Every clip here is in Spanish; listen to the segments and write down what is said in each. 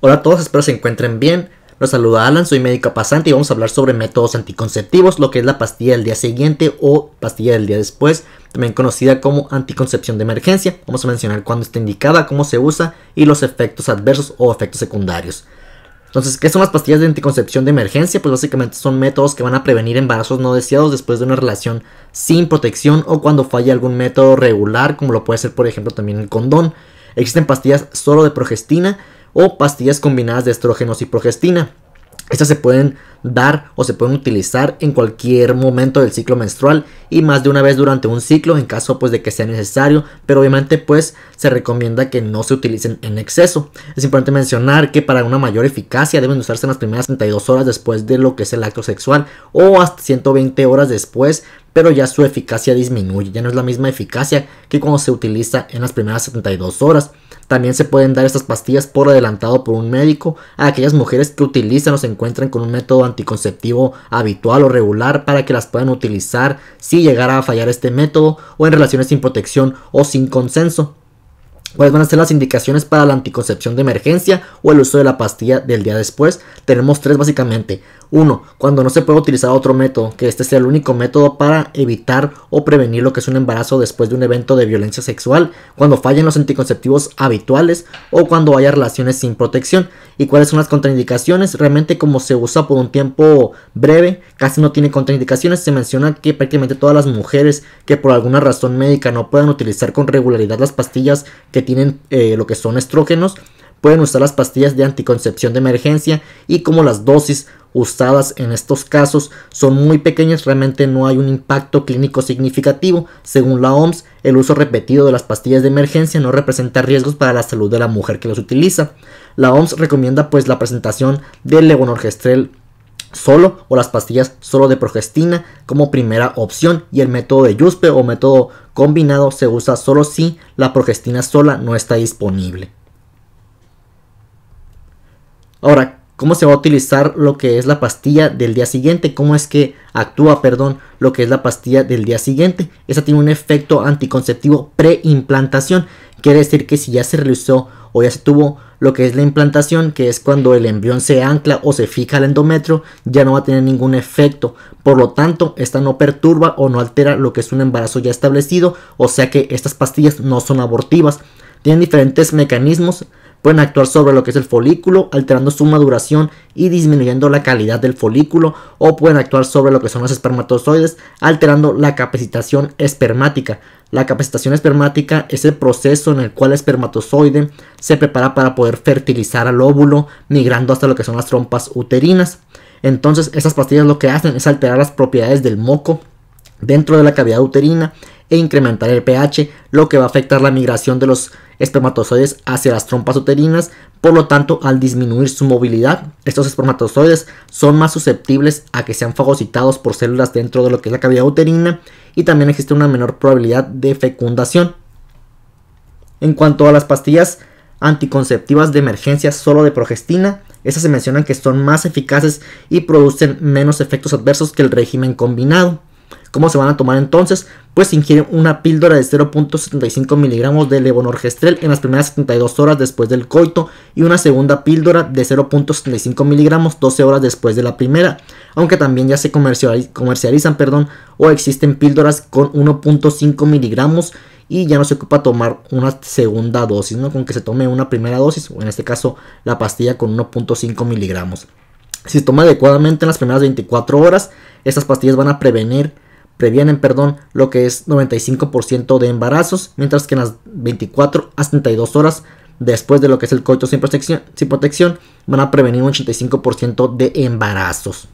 Hola a todos, espero se encuentren bien. Los saluda Alan, soy médico pasante y vamos a hablar sobre métodos anticonceptivos, lo que es la pastilla del día siguiente o pastilla del día después, también conocida como anticoncepción de emergencia. Vamos a mencionar cuándo está indicada, cómo se usa y los efectos adversos o efectos secundarios. Entonces, ¿qué son las pastillas de anticoncepción de emergencia? Pues básicamente son métodos que van a prevenir embarazos no deseados después de una relación sin protección o cuando falla algún método regular, como lo puede ser por ejemplo también el condón. Existen pastillas solo de progestina o pastillas combinadas de estrógenos y progestina. Estas se pueden dar o se pueden utilizar en cualquier momento del ciclo menstrual y más de una vez durante un ciclo en caso pues de que sea necesario, pero obviamente pues se recomienda que no se utilicen en exceso. Es importante mencionar que para una mayor eficacia deben usarse en las primeras 72 horas después de lo que es el acto sexual o hasta 120 horas después, pero ya su eficacia disminuye, ya no es la misma eficacia que cuando se utiliza en las primeras 72 horas. También se pueden dar estas pastillas por adelantado por un médico a aquellas mujeres que utilizan o se encuentran con un método anticonceptivo habitual o regular para que las puedan utilizar si llegara a fallar este método o en relaciones sin protección o sin consenso. ¿Cuáles van a ser las indicaciones para la anticoncepción de emergencia o el uso de la pastilla del día después? Tenemos tres básicamente. 1. Cuando no se puede utilizar otro método, que este sea el único método para evitar o prevenir lo que es un embarazo después de un evento de violencia sexual, cuando fallen los anticonceptivos habituales o cuando haya relaciones sin protección. ¿Y cuáles son las contraindicaciones? Realmente como se usa por un tiempo breve, casi no tiene contraindicaciones. Se menciona que prácticamente todas las mujeres que por alguna razón médica no puedan utilizar con regularidad las pastillas que tienen eh, lo que son estrógenos, pueden usar las pastillas de anticoncepción de emergencia y como las dosis usadas en estos casos son muy pequeñas, realmente no hay un impacto clínico significativo. Según la OMS, el uso repetido de las pastillas de emergencia no representa riesgos para la salud de la mujer que los utiliza. La OMS recomienda pues la presentación del levonorgestrel solo o las pastillas solo de progestina como primera opción y el método de Yuspe o método combinado se usa solo si la progestina sola no está disponible. Ahora, cómo se va a utilizar lo que es la pastilla del día siguiente, cómo es que actúa, perdón, lo que es la pastilla del día siguiente. Esa tiene un efecto anticonceptivo preimplantación, quiere decir que si ya se realizó o ya se tuvo lo que es la implantación, que es cuando el embrión se ancla o se fija al endometrio, ya no va a tener ningún efecto. Por lo tanto, esta no perturba o no altera lo que es un embarazo ya establecido, o sea que estas pastillas no son abortivas. Tienen diferentes mecanismos Pueden actuar sobre lo que es el folículo, alterando su maduración y disminuyendo la calidad del folículo, o pueden actuar sobre lo que son los espermatozoides, alterando la capacitación espermática. La capacitación espermática es el proceso en el cual el espermatozoide se prepara para poder fertilizar al óvulo, migrando hasta lo que son las trompas uterinas. Entonces, estas pastillas lo que hacen es alterar las propiedades del moco dentro de la cavidad uterina e incrementar el pH, lo que va a afectar la migración de los espermatozoides hacia las trompas uterinas, por lo tanto al disminuir su movilidad, estos espermatozoides son más susceptibles a que sean fagocitados por células dentro de lo que es la cavidad uterina y también existe una menor probabilidad de fecundación. En cuanto a las pastillas anticonceptivas de emergencia solo de progestina, esas se mencionan que son más eficaces y producen menos efectos adversos que el régimen combinado. ¿Cómo se van a tomar entonces? Pues ingieren una píldora de 0.75 miligramos de levonorgestrel en las primeras 72 horas después del coito y una segunda píldora de 0.75 miligramos 12 horas después de la primera, aunque también ya se comercializan perdón, o existen píldoras con 1.5 miligramos y ya no se ocupa tomar una segunda dosis, ¿no? con que se tome una primera dosis o en este caso la pastilla con 1.5 miligramos. Si se toma adecuadamente en las primeras 24 horas, estas pastillas van a prevenir previenen perdón, lo que es 95% de embarazos, mientras que en las 24 a 32 horas después de lo que es el coito sin protección, sin protección van a prevenir un 85% de embarazos.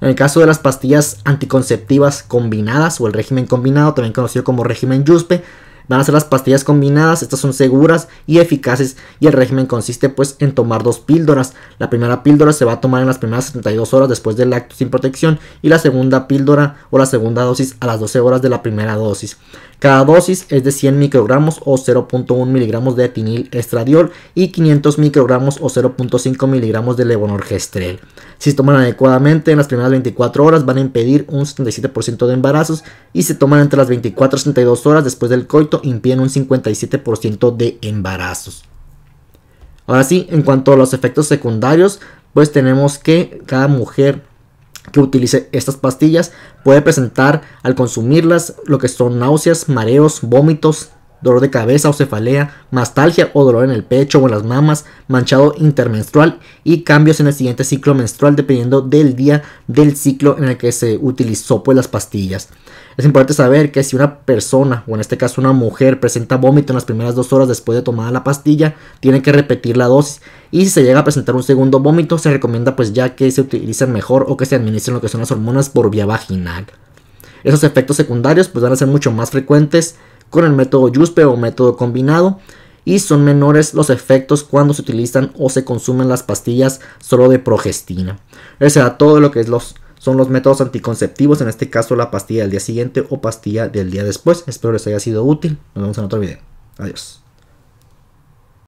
En el caso de las pastillas anticonceptivas combinadas o el régimen combinado, también conocido como régimen YUSPE, van a ser las pastillas combinadas, estas son seguras y eficaces y el régimen consiste pues en tomar dos píldoras. La primera píldora se va a tomar en las primeras 72 horas después del acto sin protección y la segunda píldora o la segunda dosis a las 12 horas de la primera dosis. Cada dosis es de 100 microgramos o 0.1 miligramos de etinil estradiol y 500 microgramos o 0.5 miligramos de levonorgestrel. Si se toman adecuadamente en las primeras 24 horas van a impedir un 77% de embarazos y se toman entre las 24 y 72 horas después del coito impiden un 57% de embarazos. Ahora sí, en cuanto a los efectos secundarios, pues tenemos que cada mujer que utilice estas pastillas puede presentar al consumirlas lo que son náuseas, mareos, vómitos, dolor de cabeza o cefalea, nostalgia o dolor en el pecho o en las mamas, manchado intermenstrual y cambios en el siguiente ciclo menstrual dependiendo del día del ciclo en el que se utilizó pues las pastillas. Es importante saber que si una persona, o en este caso una mujer, presenta vómito en las primeras dos horas después de tomar la pastilla, tiene que repetir la dosis. Y si se llega a presentar un segundo vómito, se recomienda pues ya que se utilicen mejor o que se administren lo que son las hormonas por vía vaginal. Esos efectos secundarios pues van a ser mucho más frecuentes con el método Yuspe o método combinado y son menores los efectos cuando se utilizan o se consumen las pastillas solo de progestina. Ese era todo lo que es los, son los métodos anticonceptivos, en este caso la pastilla del día siguiente o pastilla del día después. Espero les haya sido útil. Nos vemos en otro video. Adiós.